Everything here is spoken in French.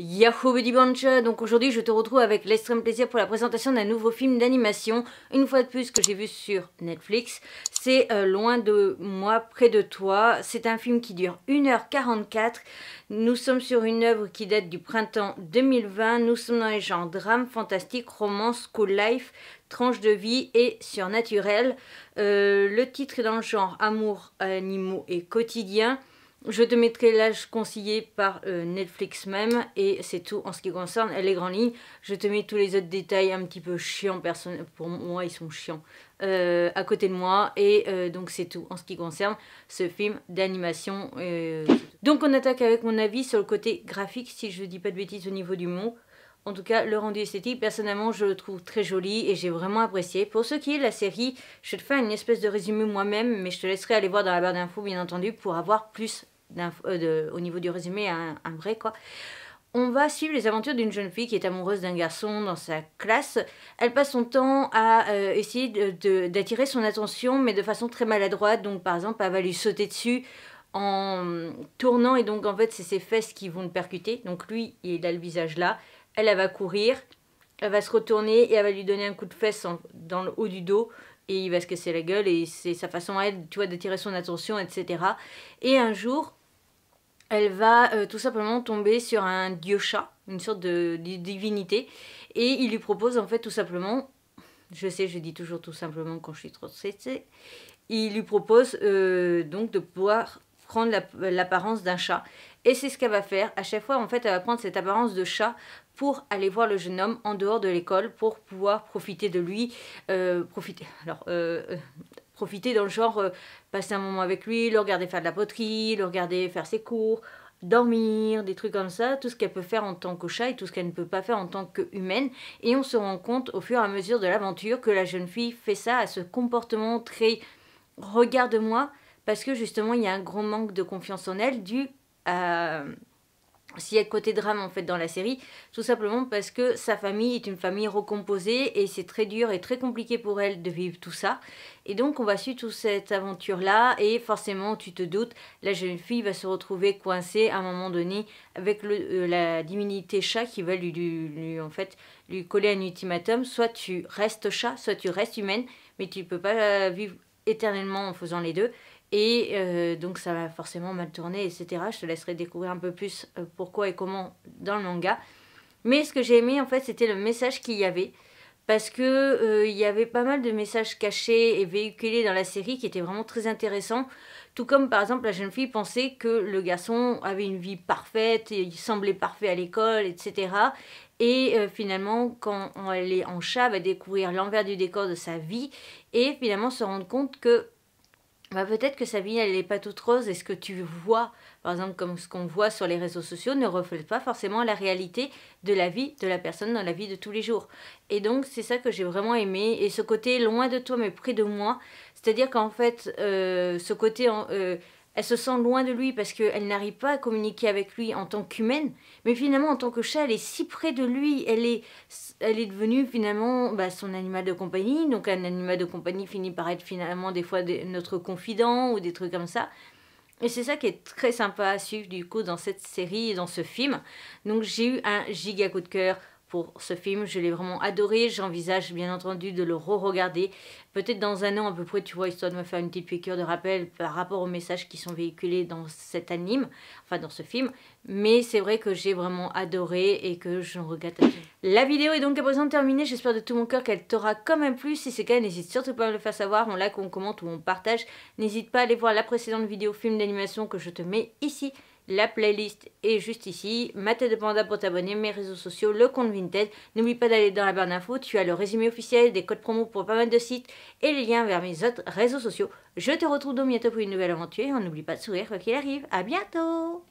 Yahoo Buncha, donc aujourd'hui je te retrouve avec l'extrême plaisir pour la présentation d'un nouveau film d'animation, une fois de plus que j'ai vu sur Netflix, c'est euh, Loin de moi, près de toi, c'est un film qui dure 1h44, nous sommes sur une œuvre qui date du printemps 2020, nous sommes dans les genres drame, fantastique, romance, cool life, tranche de vie et surnaturel, euh, le titre est dans le genre amour, animaux et quotidien, je te mettrai l'âge conseillé par euh, Netflix même et c'est tout en ce qui concerne les grandes lignes. Je te mets tous les autres détails un petit peu chiants, pour moi ils sont chiants, euh, à côté de moi et euh, donc c'est tout en ce qui concerne ce film d'animation. donc on attaque avec mon avis sur le côté graphique si je ne dis pas de bêtises au niveau du mot. En tout cas, le rendu esthétique, personnellement, je le trouve très joli et j'ai vraiment apprécié. Pour ce qui est de la série, je te fais une espèce de résumé moi-même, mais je te laisserai aller voir dans la barre d'infos, bien entendu, pour avoir plus euh, au niveau du résumé un, vrai quoi. On va suivre les aventures d'une jeune fille qui est amoureuse d'un garçon dans sa classe. Elle passe son temps à euh, essayer d'attirer son attention, mais de façon très maladroite. Donc, par exemple, elle va lui sauter dessus en tournant, et donc en fait, c'est ses fesses qui vont le percuter. Donc, lui, il a le visage là. Elle, va courir, elle va se retourner et elle va lui donner un coup de fesse dans le haut du dos. Et il va se casser la gueule, et c'est sa façon à elle, tu vois, d'attirer son attention, etc. Et un jour, elle va euh, tout simplement tomber sur un dieu chat, une sorte de, divinité, et il lui propose en fait tout simplement, je sais, je dis toujours tout simplement quand je suis trop stressée, il lui propose euh, donc de pouvoir prendre l'apparence d'un chat. Et c'est ce qu'elle va faire. À chaque fois, en fait, elle va prendre cette apparence de chat pour aller voir le jeune homme en dehors de l'école pour pouvoir profiter de lui, euh, profiter, alors Profiter dans le genre, euh, passer un moment avec lui, le regarder faire de la poterie, le regarder faire ses cours, dormir, des trucs comme ça, tout ce qu'elle peut faire en tant que chat et tout ce qu'elle ne peut pas faire en tant qu'humaine. Et on se rend compte au fur et à mesure de l'aventure que la jeune fille fait ça à ce comportement très regarde-moi parce que justement il y a un gros manque de confiance en elle dû à s'il y a côté drame en fait dans la série, tout simplement parce que sa famille est une famille recomposée et c'est très dur et très compliqué pour elle de vivre tout ça. Et donc on va suivre toute cette aventure là et forcément tu te doutes, la jeune fille va se retrouver coincée à un moment donné avec le, euh, la divinité chat qui va lui, en fait lui coller un ultimatum, soit tu restes chat, soit tu restes humaine, mais tu ne peux pas euh, vivre éternellement en faisant les deux. Et euh, donc ça va forcément mal tourner, etc. Je te laisserai découvrir un peu plus euh, pourquoi et comment dans le manga. Mais ce que j'ai aimé en fait c'était le message qu'il y avait. Parce que euh, il y avait pas mal de messages cachés et véhiculés dans la série qui étaient vraiment très intéressants. Tout comme par exemple la jeune fille pensait que le garçon avait une vie parfaite, et il semblait parfait à l'école, etc. Et euh, finalement, quand elle est en chat, va découvrir l'envers du décor de sa vie et finalement se rendre compte que bah, peut-être que sa vie, elle n'est pas toute rose et ce que tu vois par exemple comme ce qu'on voit sur les réseaux sociaux, ne reflète pas forcément la réalité de la vie de la personne dans la vie de tous les jours. Et donc c'est ça que j'ai vraiment aimé, et ce côté loin de toi mais près de moi, c'est-à-dire qu'en fait euh, ce côté... Euh, elle se sent loin de lui parce qu'elle n'arrive pas à communiquer avec lui en tant qu'humaine, mais finalement en tant que chat, elle est si près de lui, elle est, elle est devenue finalement bah, son animal de compagnie, donc un animal de compagnie finit par être finalement des fois notre confident ou des trucs comme ça. Et c'est ça qui est très sympa à suivre du coup dans cette série et dans ce film. Donc j'ai eu un giga coup de cœur pour ce film. Je l'ai vraiment adoré. J'envisage bien entendu de le re-regarder. Peut-être dans un an à peu près, tu vois, histoire de me faire une petite piqûre de rappel par rapport aux messages qui sont véhiculés dans cet anime, enfin dans ce film. Mais c'est vrai que j'ai vraiment adoré et que j'en regrette. La vidéo est donc à présent terminée. J'espère de tout mon cœur qu'elle t'aura quand même plu. Si c'est le cas, n'hésite surtout pas à me le faire savoir. On like, on commente ou on partage. N'hésite pas à aller voir la précédente vidéo film d'animation que je te mets ici. La playlist est juste ici. Ma tête de panda pour t'abonner, mes réseaux sociaux, le compte Vinted. N'oublie pas d'aller dans la barre d'infos, tu as le résumé officiel, des codes promo pour pas mal de sites et les liens vers mes autres réseaux sociaux. Je te retrouve donc bientôt pour une nouvelle aventure. On n'oublie pas de sourire quoi qu'il arrive. À bientôt